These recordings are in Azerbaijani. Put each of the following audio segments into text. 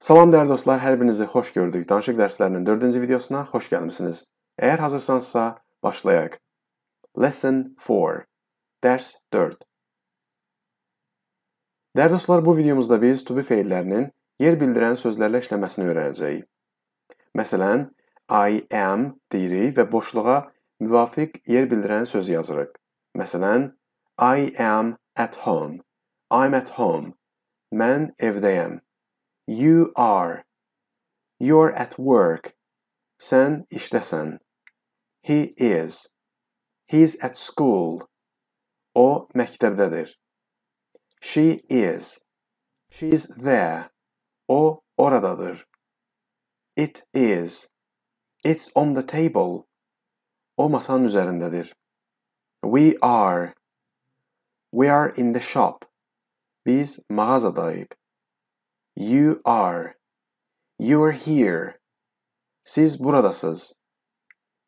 Salam dəyərli dostlar, hər birinizi xoş gördük. Danışıq dərslərinin 4-cü videosuna xoş gəlmisiniz. Əgər hazırsansa, başlayaq. Lesson 4. Dərs 4. Dəyərli dostlar, bu videomuzda biz to be feillərinin yer bildirən sözlərlə işləməsini öyrənəcəyik. Məsələn, I am deyirik və boşluğa müvafiq yer bildirən sözü yazırıq. Məsələn, I am at home. I'm at home. Mən evdəyəm. You are. You're at work. Sen iştesin. He is. He's at school. O mektebdedir. She is. She's there. O oradadır. It is. It's on the table. O masanın üzerindedir. We are. We are in the shop. Biz mağazadayız. You are. You're here. Siz buradasız.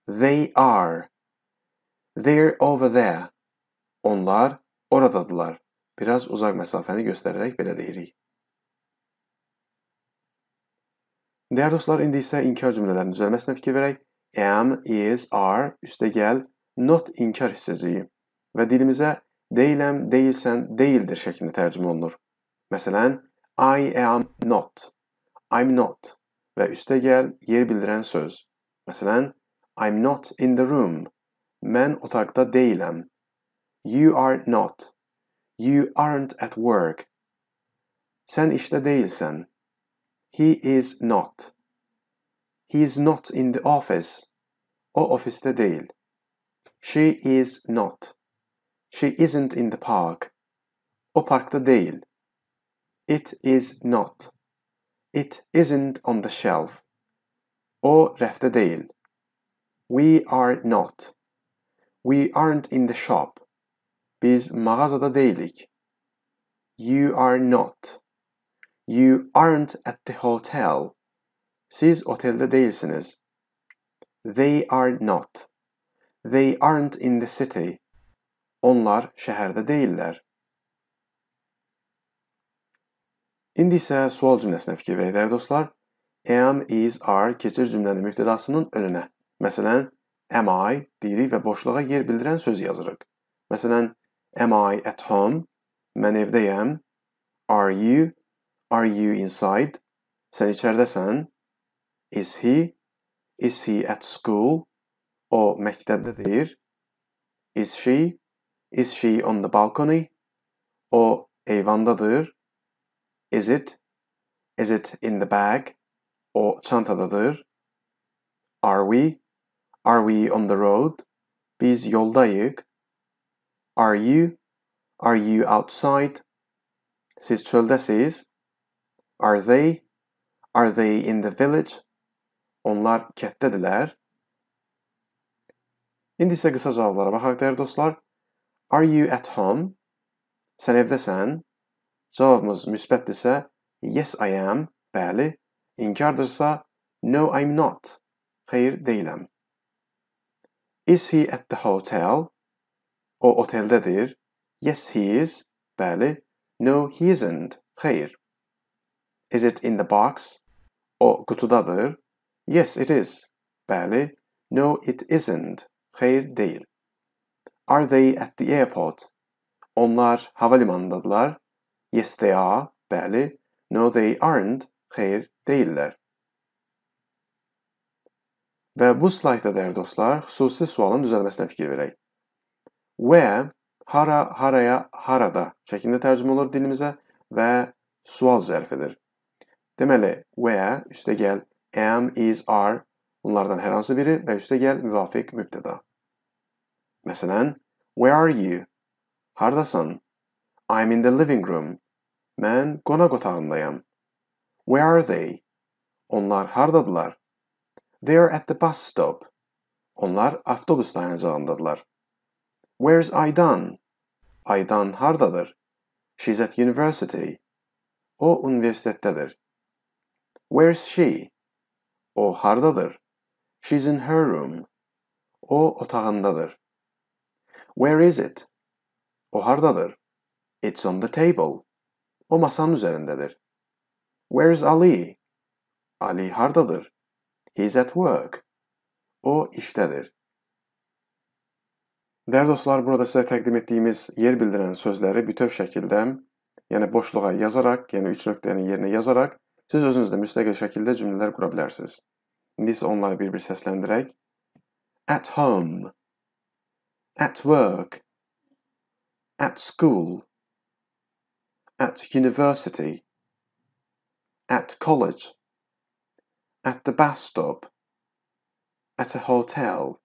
They are. They're over there. Onlar oradadılar. Biraz uzak məsafəni göstərərək belə deyirik. Dəyər dostlar, indi isə inkar cümlələrinin düzəlməsinə fikir verək. Am, is, are, üstə gəl, not inkar hissəciyi və dilimizə deyiləm, deyilsən, deyildir şəklində tərcümə olunur. Məsələn, I am not. I'm not. Ve üste gel yer bildiren söz. Mesela I'm not in the room. Ben otakta değilim. You are not. You aren't at work. Sen işte değilsen. He is not. He is not in the office. O ofiste değil. She is not. She isn't in the park. O parkta değil. It is not. It isn't on the shelf. O rafta değil. We are not. We aren't in the shop. Biz mağazada değilik. You are not. You aren't at the hotel. Siz otelde değilsiniz. They are not. They aren't in the city. Onlar şehirde değiller. İndi isə sual cümləsinə fikir verək dəyərli dostlar. Am, is, are keçir cümlənin mübtədasının önünə. Məsələn, am I deyirik və boşluğa yer bildirən söz yazırıq. Məsələn, am I at home? Mən evdəyəm. Are you? Are you inside? Sən içərdəsən. Is he? Is he at school? O məktəbdədir. Is she? Is she on the balcony? O eyvandadır. Is it? Is it in the bag? O çantadadır. Are we? Are we on the road? Biz yoldayık. Are you? Are you outside? Siz çöldesiz. Are they? Are they in the village? Onlar kətdədirlər. İndi isə qısa cavablara baxaq dəyərli dostlar. Are you at home? Sən evdəsən? Cavabımız müsbətdirsə, yes I am, bəli, inkardırsa, no I'm not, xeyr deyiləm. Is he at the hotel? O oteldədir. Yes he is, bəli, no he isn't, xeyr. Is it in the box? O qutudadır. Yes it is, bəli, no it isn't, xeyr deyil. Are they at the airport? Onlar havalimanındadılar. Yes they are, bəli. No they aren't, xeyr, deyillər. Və bu slaydda dəyərli dostlar, xüsusi sualın düzəlməsinə fikir verək. Where, hara, haraya, harada şəklində tərcümə olur dilimizə və sual zərfidir. Deməli, where, üstə gəl, am, is, are bunlardan hər hansı biri və üstə gəl müvafiq mübtəda. Məsələn, where are you? Hardasan? I'm in the living room. Ben Konak'ı dağındayım. Where are they? Onlar hardadılar? They are at the bus stop. Onlar avtobüs dayanacağındadılar. Where's Aydan? Aydan hardadır? She's at university. O üniversitededir. Where's she? O hardadır? She's in her room. O otağındadır. Where is it? O hardadır? It's on the table. O masanın üzərindədir. Where is Ali? Ali hardadır? He is at work. O işdədir. Dəyərli dostlar, burada sizə təqdim etdiyimiz yer bildirən sözləri bütöv şəkildə, yəni boşluğa yazaraq, yəni üç nöqtənin yerinə yazaraq siz özünüzdə müstəqil şəkildə cümlələr qura bilərsiniz. İndi isə onları bir-bir səsləndirək. At home. At work. At school. at university, at college, at the bus stop, at a hotel,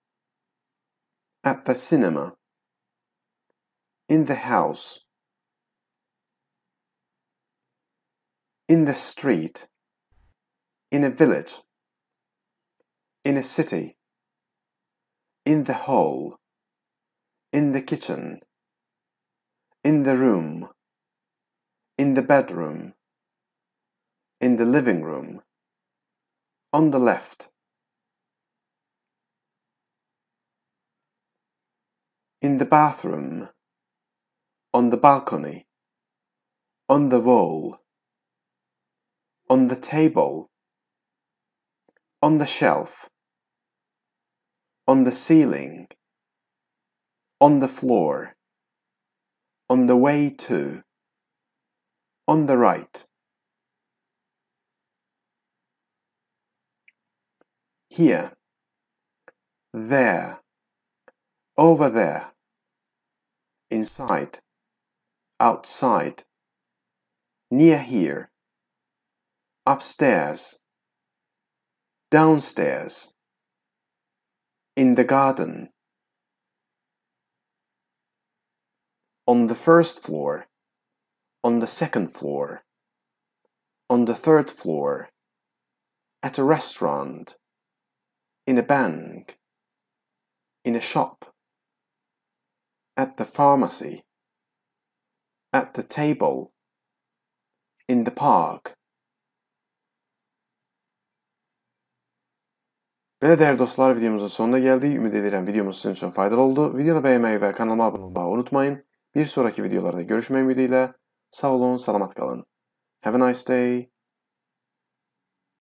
at the cinema, in the house, in the street, in a village, in a city, in the hall, in the kitchen, in the room in the bedroom, in the living room, on the left, in the bathroom, on the balcony, on the wall, on the table, on the shelf, on the ceiling, on the floor, on the way to on the right. Here, there, over there, inside, outside, near here, upstairs, downstairs, in the garden, on the first floor, on the second floor, on the third floor, at a restaurant, in a bank, in a shop, at the pharmacy, at the table, in the park. Belə değerli dostlar, videomuzun sonuna geldi Ümid ederim videomuz sizin için faydalı oldu. Videonu beğenmeyi ve kanalıma abone olmayı unutmayın. Bir sonraki videolarda görüşmek ümidiyle. Sağ olun, salamat qalın. Have a nice day.